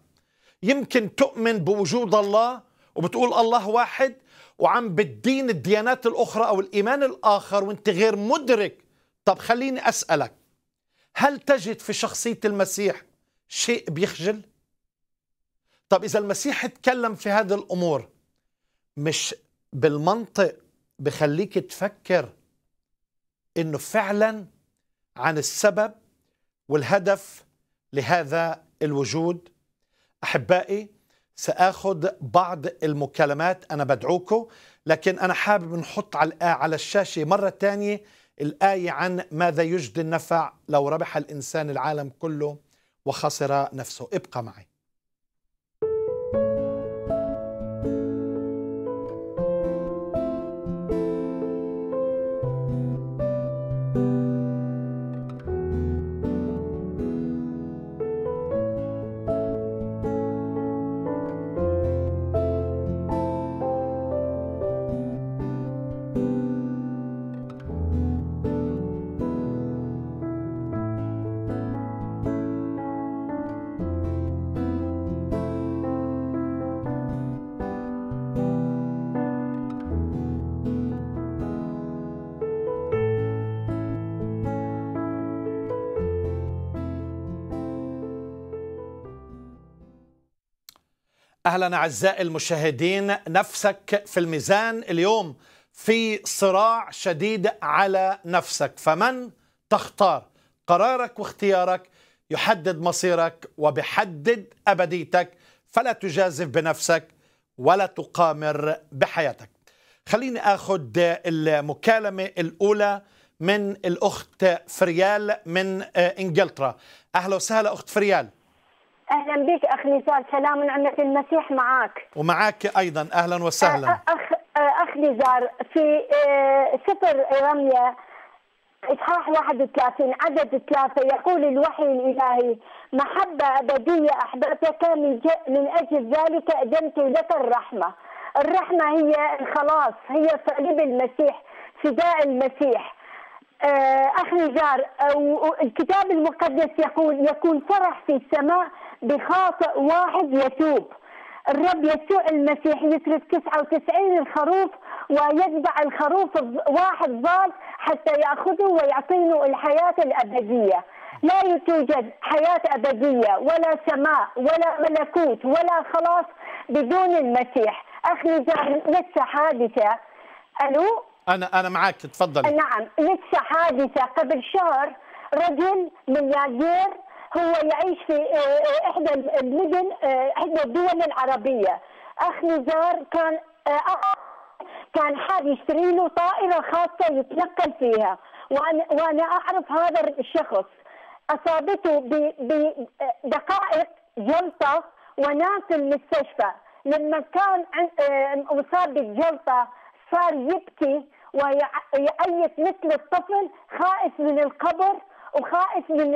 يمكن تؤمن بوجود الله وبتقول الله واحد وعم بتدين الديانات الاخرى او الايمان الاخر وانت غير مدرك طب خليني اسالك هل تجد في شخصيه المسيح شيء بيخجل طب اذا المسيح تكلم في هذه الامور مش بالمنطق بخليك تفكر انه فعلا عن السبب والهدف لهذا الوجود احبائي ساخذ بعض المكالمات انا بدعوكم لكن انا حابب نحط على على الشاشه مره ثانيه الايه عن ماذا يجدي النفع لو ربح الانسان العالم كله وخسر نفسه ابقى معي اهلا اعزائي المشاهدين نفسك في الميزان اليوم في صراع شديد على نفسك فمن تختار قرارك واختيارك يحدد مصيرك وبحدد ابديتك فلا تجازف بنفسك ولا تقامر بحياتك خليني اخذ المكالمه الاولى من الاخت فريال من انجلترا اهلا وسهلا اخت فريال اهلا بك اخ نزار سلام نعمه المسيح معك ومعك ايضا اهلا وسهلا اخ اخ نزار في آه، سفر رميه إصحاح 31 عدد ثلاثة يقول الوحي الإلهي محبة أبدية أحببتك من, من أجل ذلك أدمت لك الرحمة الرحمة هي الخلاص هي صليب المسيح فداء المسيح آه، أخ نزار الكتاب المقدس يقول يكون فرح في السماء بخاطئ واحد يتوب الرب يسوع المسيح يترك 99 الخروف ويتبع الخروف واحد ضال حتى ياخذه ويعطينه الحياه الابديه لا توجد حياه ابديه ولا سماء ولا ملكوت ولا خلاص بدون المسيح اخي لسه حادثه الو انا انا معك تفضلي نعم لسه حادثه قبل شهر رجل ملياردير هو يعيش في آه، آه، احدى المدن آه، احدى الدول العربيه اخ نزار كان كان حاب يشتري له طائره خاصه يتنقل فيها وانا وانا اعرف هذا الشخص اصابته بدقائق جلطه ونام في المستشفى لما كان مصاب بالجلطه صار يبكي ويعيط مثل الطفل خائف من القبر وخائف من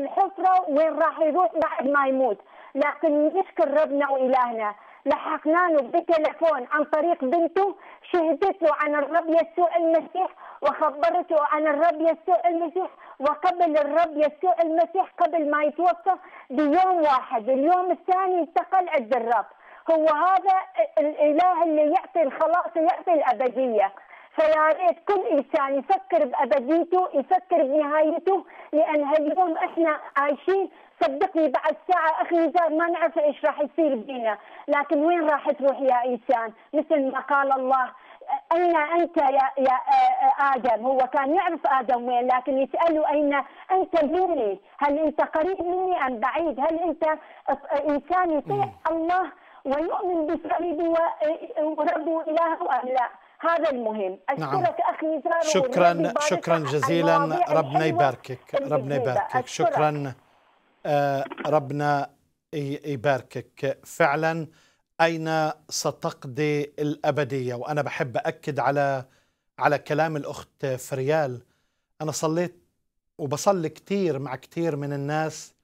الحفرة وين راح يروح بعد ما يموت لكن نشكر ربنا وإلهنا لحقنا له بتلفون عن طريق بنته شهدته عن الرب يسوع المسيح وخبرته عن الرب يسوع المسيح وقبل الرب يسوع المسيح قبل ما يتوفى بيوم واحد اليوم الثاني انتقل عند الرب هو هذا الاله اللي يعطي الخلاص ويعطي الابديه فيا ريت كل انسان يفكر بابديته يفكر بنهايته لان هاليوم احنا عايشين صدقني بعد ساعة أخي نزار ما نعرف إيش راح يصير بينا لكن وين راح تروح يا إنسان مثل ما قال الله أين أنت يا, يا آه، آدم هو كان يعرف آدم وين لكن يسأله أين أنت مني هل أنت قريب مني أم بعيد هل أنت إنسان يطيع الله ويؤمن بسببه وربه إلهه أم لا هذا المهم نعم. اشكرك نعم. اخي زارو شكرا شكرا جزيلا ربنا يباركك ربنا يباركك شكرا آه، ربنا يباركك فعلا اين ستقضي الابديه وانا بحب اكد على على كلام الاخت فريال انا صليت وبصلي كثير مع كثير من الناس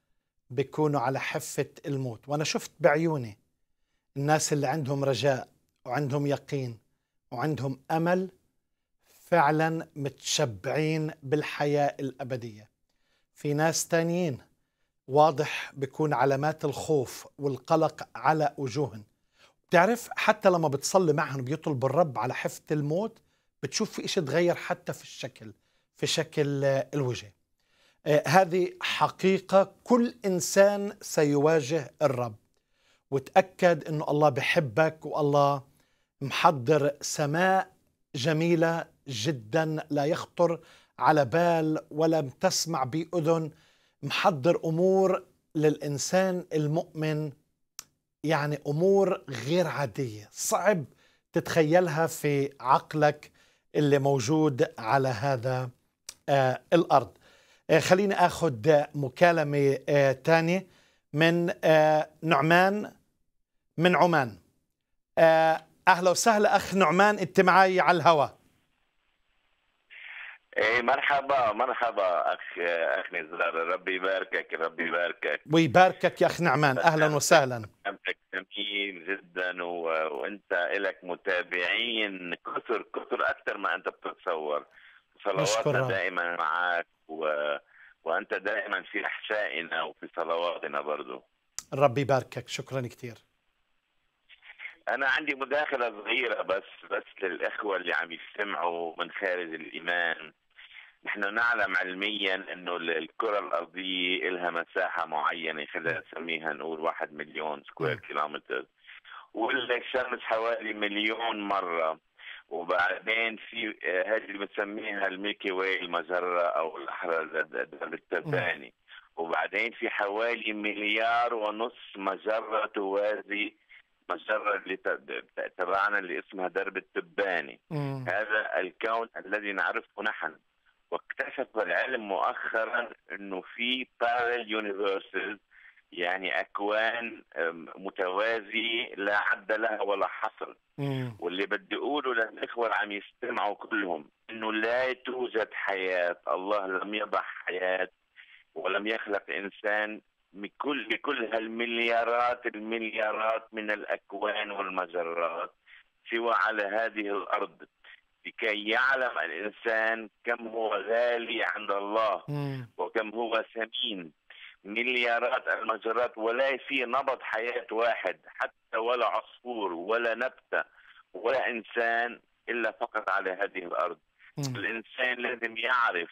بيكونوا على حفه الموت وانا شفت بعيوني الناس اللي عندهم رجاء وعندهم يقين وعندهم امل فعلا متشبعين بالحياه الابديه في ناس تانيين واضح بيكون علامات الخوف والقلق على وجوههم بتعرف حتى لما بتصلي معهم بيطلب الرب على حفة الموت بتشوف في إشي تغير حتى في الشكل في شكل الوجه آه هذه حقيقة كل إنسان سيواجه الرب وتأكد أنه الله بحبك والله محضر سماء جميلة جدا لا يخطر على بال ولم تسمع بأذن محضر أمور للإنسان المؤمن يعني أمور غير عادية صعب تتخيلها في عقلك اللي موجود على هذا آه الأرض آه خليني أخذ مكالمة آه تانية من آه نعمان من عمان آه اهلا وسهلا اخ نعمان انت معي على الهواء ايه مرحبا مرحبا اخ اخ نزار ربي يباركك ربي يباركك ويباركك يا اخ نعمان اهلا وسهلا كلامك جميل جدا وانت لك متابعين كثر كثر اكثر ما انت بتتصور صلواتنا دائما معك و... وانت دائما في احشائنا وفي صلواتنا برضه ربي يباركك شكرا كثير انا عندي مداخله صغيره بس بس للاخوه اللي عم يستمعوا من خارج الايمان نحن نعلم علميا انه الكره الارضيه لها مساحه معينه خلينا نعم. نسميها نقول واحد مليون سكوير كيلومتر والشمس حوالي مليون مره وبعدين في آه، هذه اللي بنسميها الميكي واي المجره او الاحرى نعم. التباني وبعدين في حوالي مليار ونص مجره توازي مجرة اللي تبعنا اللي اسمها درب التباني مم. هذا الكون الذي نعرفه نحن واكتشف العلم مؤخرا انه في بارل يونيفرسز يعني اكوان متوازيه لا حد لها ولا حصر واللي بدي اقوله للاخوه اللي عم يستمعوا كلهم انه لا توجد حياه الله لم يضع حياه ولم يخلق انسان بكل بكل هالمليارات المليارات من الاكوان والمجرات سوى على هذه الارض لكي يعلم الانسان كم هو غالي عند الله وكم هو ثمين مليارات المجرات ولا في نبض حياه واحد حتى ولا عصفور ولا نبته ولا انسان الا فقط على هذه الارض الانسان لازم يعرف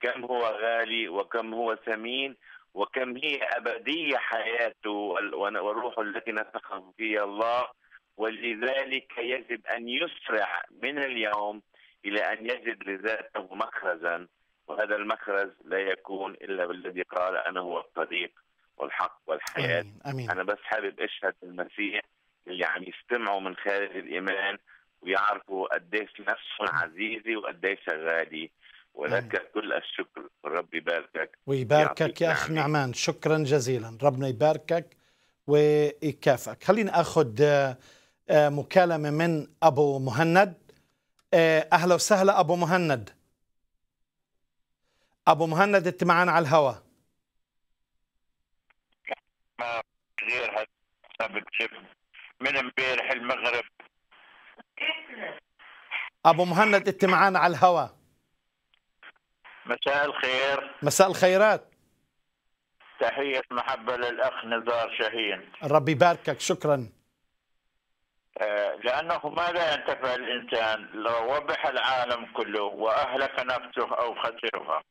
كم هو غالي وكم هو ثمين وكم هي أبدية حياته والروح التي نفخه فيها الله ولذلك يجب أن يسرع من اليوم إلى أن يجد لذاته مخرجا وهذا المخرج لا يكون إلا بالذي قال أنا هو الطريق والحق والحياة أمين. أمين. أنا بس حابب أشهد المسيح اللي عم يستمعوا من خارج الإيمان ويعرفوا قديش نفسهم عزيزي وقديش غالي ولك نعم. كل الشكر والرب يباركك ويباركك يا أخ نعمان شكرا جزيلا ربنا يباركك ويكافئك خلينا أخذ آه، مكالمة من أبو مهند آه، أهلا وسهلا أبو مهند أبو مهند أنت معنا على الهواء غير من امبارح المغرب ابو مهند انت معانا على الهواء مساء الخير مساء الخيرات تحية محبة للأخ نزار شاهين ربي يباركك شكرا آه، لأنه ماذا ينتفع الإنسان لو وبح العالم كله وأهلك نفسه أو خسرها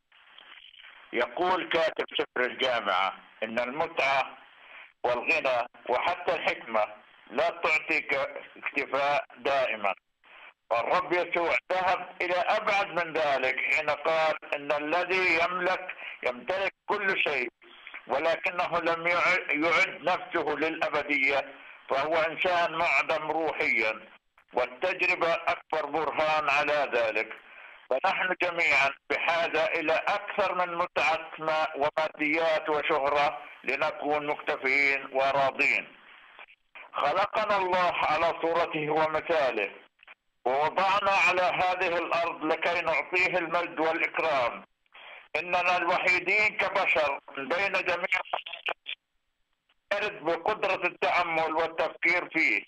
يقول كاتب سفر الجامعة إن المتعة والغنى وحتى الحكمة لا تعطيك اكتفاء دائما والرب يسوع ذهب إلى أبعد من ذلك حين قال إن الذي يملك يمتلك كل شيء ولكنه لم يعد نفسه للأبدية فهو إنسان معدم روحيا والتجربة أكبر برهان على ذلك فنحن جميعا بحاجة إلى أكثر من متعة ماء وماديات وشهرة لنكون مكتفين وراضين خلقنا الله على صورته ومثاله ووضعنا على هذه الارض لكي نعطيه المجد والاكرام اننا الوحيدين كبشر بين جميع بقدرة التأمل والتفكير فيه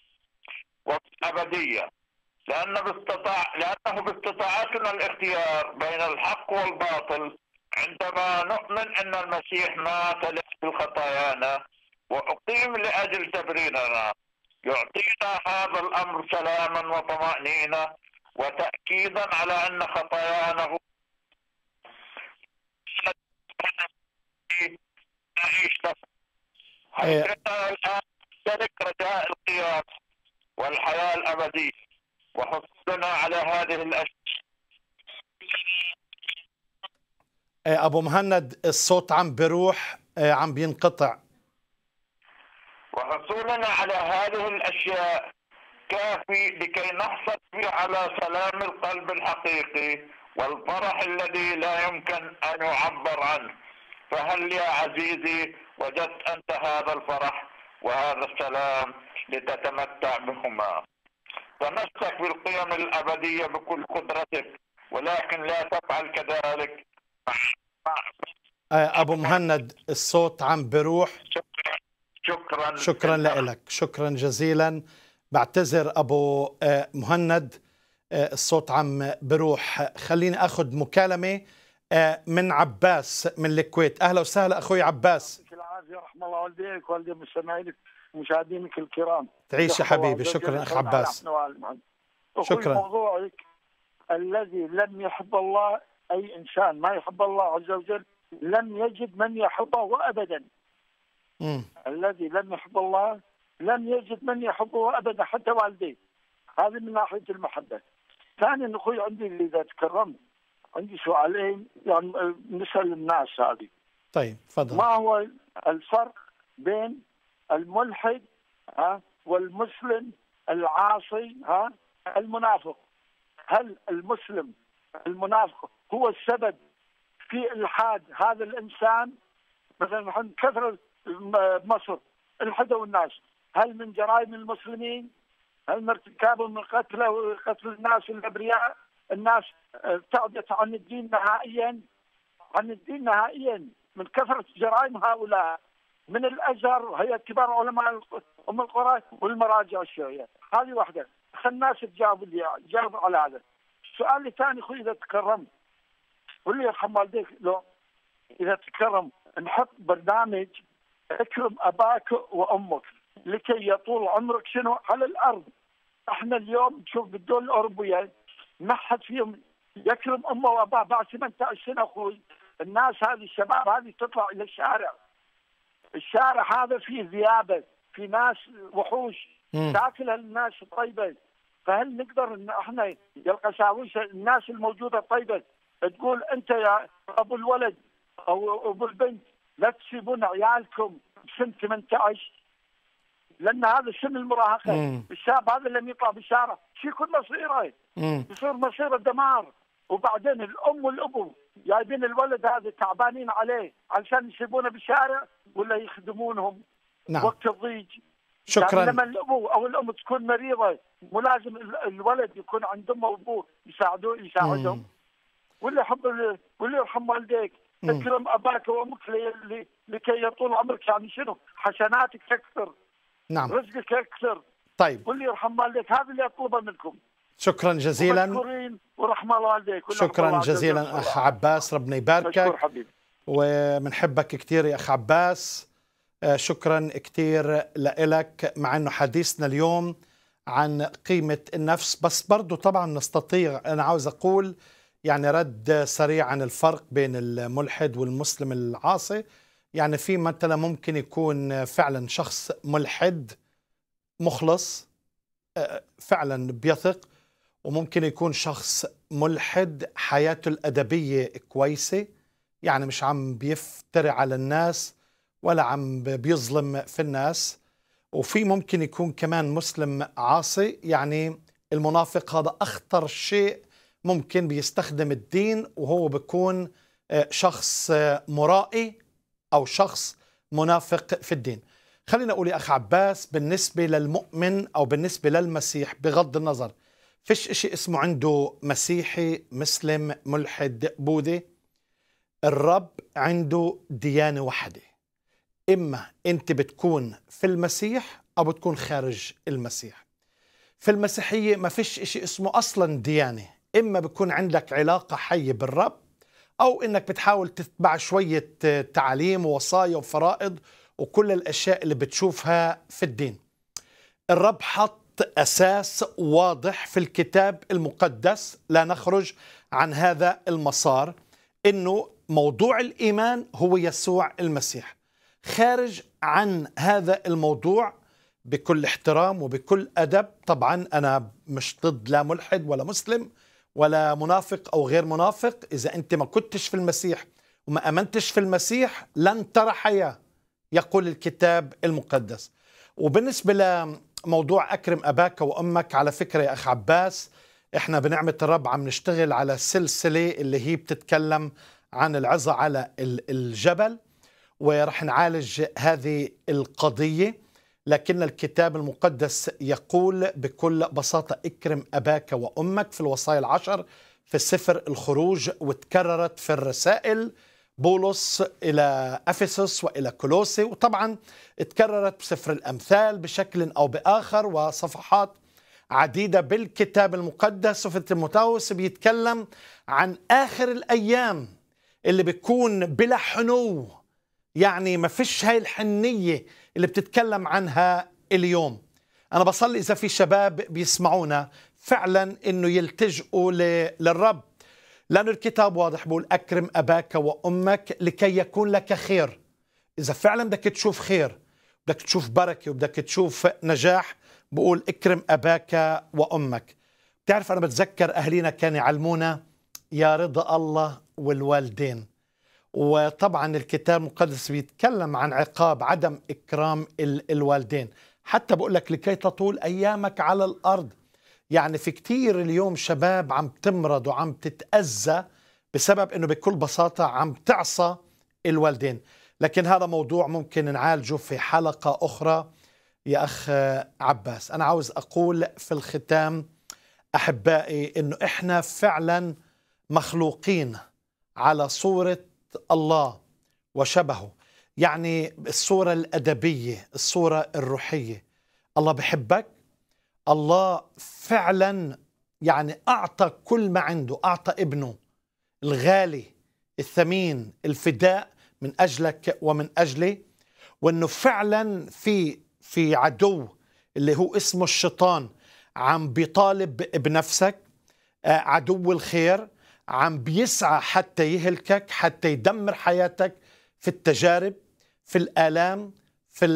والأبدية لأن باستطاع لأنه باستطاعتنا الاختيار بين الحق والباطل عندما نؤمن أن المسيح مات لأجل خطايانا وأقيم لأجل تبريرنا يعطينا هذا الامر سلاما وطمانينه وتاكيدا على ان خطايانا نعيش الان تلك رجاء القيام والحياه الابديه وحصلنا على هذه الاشياء ابو مهند الصوت عم بروح عم بينقطع وحصولنا على هذه الأشياء كافي لكي نحصل على سلام القلب الحقيقي والفرح الذي لا يمكن أن يعبر عنه فهل يا عزيزي وجدت أنت هذا الفرح وهذا السلام لتتمتع بهما تمسك بالقيم الأبدية بكل قدرتك ولكن لا تفعل كذلك أبو مهند الصوت عم بروح شكرا شكرا لك شكرا جزيلا بعتذر ابو آه، مهند آه، الصوت عم بروح خليني اخذ مكالمه آه، من عباس من الكويت اهلا وسهلا اخوي عباس يعطيك العافيه رحم الله والديك والدي مستمعينك مشاهدينك الكرام تعيش يا حبيبي شكرا اخ عباس نعم، نعم، نعم. شكرا موضوعك الذي لم يحب الله اي انسان ما يحب الله عز وجل لم يجد من يحبه ابدا الذي لم يحب الله لم يجد من يحبه ابدا حتى والديه هذه من ناحيه المحبه ثانيا اخوي عندي اذا تكرمت عندي سؤالين يعني نسال الناس هذه طيب تفضل ما هو الفرق بين الملحد ها والمسلم العاصي ها المنافق هل المسلم المنافق هو السبب في الحاد هذا الانسان مثلا كثره مصر الحدوا الناس هل من جرائم المسلمين هل من ارتكابهم من قتل قتل الناس الابرياء الناس ابتعدت آه، عن الدين نهائيا عن الدين نهائيا من كثره جرائم هؤلاء من الازهر هي كبار علماء ام القرى والمراجع الشيعيه هذه واحده خلي الناس تجاوب لي جاوب على هذا السؤال الثاني اخوي اذا تكرمت واللي يرحم والديك لو اذا تكرم نحط برنامج اكرم اباك وامك لكي يطول عمرك شنو على الارض احنا اليوم تشوف بالدول الاوروبيه ما حد فيهم يكرم امه واباه بعد 18 سنه اخوي الناس هذه الشباب هذه تطلع الى الشارع الشارع هذا فيه ذيابه في ناس وحوش تاكل الناس الطيبه فهل نقدر ان احنا يا القساوسه الناس الموجوده الطيبه تقول انت يا ابو الولد او ابو البنت لا تسيبون عيالكم بسن 18 لان هذا سن المراهقه الشاب هذا لم يطلع بالشارع شو يكون مصيره؟ يصير مصيره دمار وبعدين الام والابو جايبين الولد هذا تعبانين عليه علشان يسيبونه بالشارع ولا يخدمونهم نعم. وقت الضيج شكرا يعني لما الابو او الام تكون مريضه مو لازم الولد يكون عند امه وابوه يساعدوه يساعدهم واللي يحب واللي يرحم والديك اكرم اباك وامك لكي يطول عمرك يعني شنو؟ حسناتك تكثر نعم رزقك يكثر طيب واللي يرحم والديك هذا اللي اطلبه منكم شكرا جزيلا مشكورين ورحمه الله والديك شكرا جزيلا اخ عباس ربنا يباركك حبيبي ومنحبك كثير يا اخ عباس آه، شكرا كثير لك مع انه حديثنا اليوم عن قيمه النفس بس برضه طبعا نستطيع انا عاوز اقول يعني رد سريع عن الفرق بين الملحد والمسلم العاصي يعني في مثلا ممكن يكون فعلا شخص ملحد مخلص آه، فعلا بيثق وممكن يكون شخص ملحد حياته الأدبية كويسة يعني مش عم بيفتري على الناس ولا عم بيظلم في الناس وفي ممكن يكون كمان مسلم عاصي يعني المنافق هذا أخطر شيء ممكن بيستخدم الدين وهو بيكون آه، شخص آه، مرائي أو شخص منافق في الدين خلينا أقول يا أخ عباس بالنسبة للمؤمن أو بالنسبة للمسيح بغض النظر فيش إشي اسمه عنده مسيحي مسلم ملحد بوذي الرب عنده ديانة واحدة إما أنت بتكون في المسيح أو بتكون خارج المسيح في المسيحية ما فيش إشي اسمه أصلا ديانة اما بتكون عندك علاقه حيه بالرب او انك بتحاول تتبع شويه تعاليم ووصايا وفرائض وكل الاشياء اللي بتشوفها في الدين الرب حط اساس واضح في الكتاب المقدس لا نخرج عن هذا المسار انه موضوع الايمان هو يسوع المسيح خارج عن هذا الموضوع بكل احترام وبكل ادب طبعا انا مش ضد لا ملحد ولا مسلم ولا منافق أو غير منافق إذا أنت ما كنتش في المسيح وما أمنتش في المسيح لن ترى حياة يقول الكتاب المقدس وبالنسبة لموضوع أكرم أباك وأمك على فكرة يا أخ عباس إحنا بنعمة الرب عم نشتغل على سلسلة اللي هي بتتكلم عن العظة على الجبل ورح نعالج هذه القضية لكن الكتاب المقدس يقول بكل بساطة اكرم أباك وأمك في الوصايا العشر في سفر الخروج وتكررت في الرسائل بولس إلى أفسس وإلى كولوسي وطبعا اتكررت بسفر الأمثال بشكل أو بآخر وصفحات عديدة بالكتاب المقدس وفي تيموتاوس بيتكلم عن آخر الأيام اللي بيكون بلا حنو يعني ما فيش هاي الحنية اللي بتتكلم عنها اليوم أنا بصلي إذا في شباب بيسمعونا فعلا إنه يلتجئوا للرب لأن الكتاب واضح بقول أكرم أباك وأمك لكي يكون لك خير إذا فعلا بدك تشوف خير بدك تشوف بركة وبدك تشوف نجاح بقول اكرم أباك وأمك بتعرف أنا بتذكر أهلينا كانوا يعلمونا يا رضا الله والوالدين وطبعا الكتاب المقدس بيتكلم عن عقاب عدم إكرام الوالدين حتى بقول لك لكي تطول أيامك على الأرض يعني في كتير اليوم شباب عم تمرض وعم تتأذى بسبب أنه بكل بساطة عم تعصى الوالدين لكن هذا موضوع ممكن نعالجه في حلقة أخرى يا أخ عباس أنا عاوز أقول في الختام أحبائي أنه إحنا فعلا مخلوقين على صورة الله وشبهه يعني الصورة الأدبية الصورة الروحية الله بحبك الله فعلا يعني أعطى كل ما عنده أعطى ابنه الغالي الثمين الفداء من أجلك ومن أجلي وأنه فعلا في في عدو اللي هو اسمه الشيطان عم بيطالب بنفسك آه، عدو الخير عم بيسعى حتى يهلكك حتى يدمر حياتك في التجارب في الآلام في,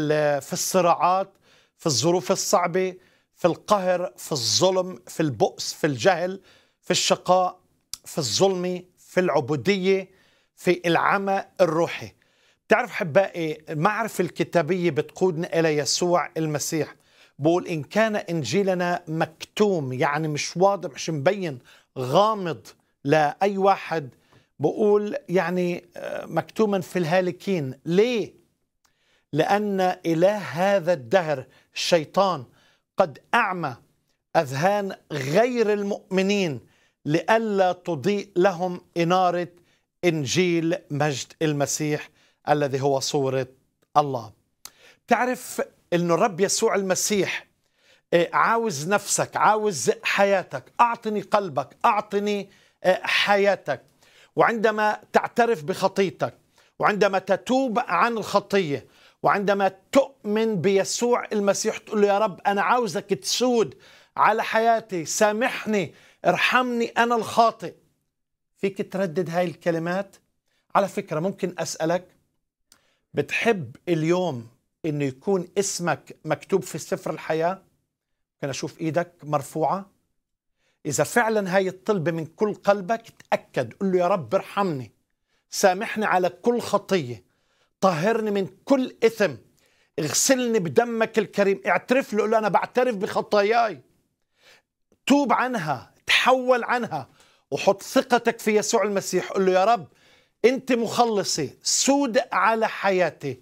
في الصراعات في الظروف الصعبة في القهر في الظلم في البؤس في الجهل في الشقاء في الظلمة في العبودية في العمى الروحي بتعرف حبائي المعرفة الكتابية بتقودنا إلى يسوع المسيح بقول إن كان إنجيلنا مكتوم يعني مش واضح مش مبين غامض لأي واحد بقول يعني آه، مكتوما في الهالكين ليه؟ لأن إله هذا الدهر الشيطان قد أعمى أذهان غير المؤمنين لئلا تضيء لهم إنارة إنجيل مجد المسيح الذي هو صورة الله تعرف أن الرب يسوع المسيح آه، عاوز نفسك عاوز حياتك أعطني قلبك أعطني حياتك وعندما تعترف بخطيتك وعندما تتوب عن الخطيه وعندما تؤمن بيسوع المسيح تقول له يا رب انا عاوزك تسود على حياتي سامحني ارحمني انا الخاطئ فيك تردد هاي الكلمات على فكره ممكن اسالك بتحب اليوم انه يكون اسمك مكتوب في سفر الحياه كان اشوف ايدك مرفوعه إذا فعلا هاي الطلبة من كل قلبك تأكد قل له يا رب ارحمني سامحني على كل خطية طهرني من كل إثم اغسلني بدمك الكريم اعترف له له أنا بعترف بخطاياي توب عنها تحول عنها وحط ثقتك في يسوع المسيح قل له يا رب أنت مخلصي سود على حياتي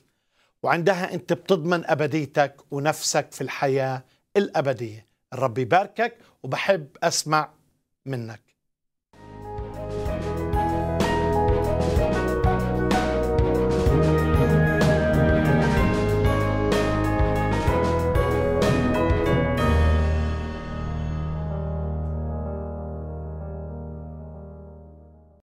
وعندها أنت بتضمن أبديتك ونفسك في الحياة الأبدية الرب يباركك وبحب أسمع منك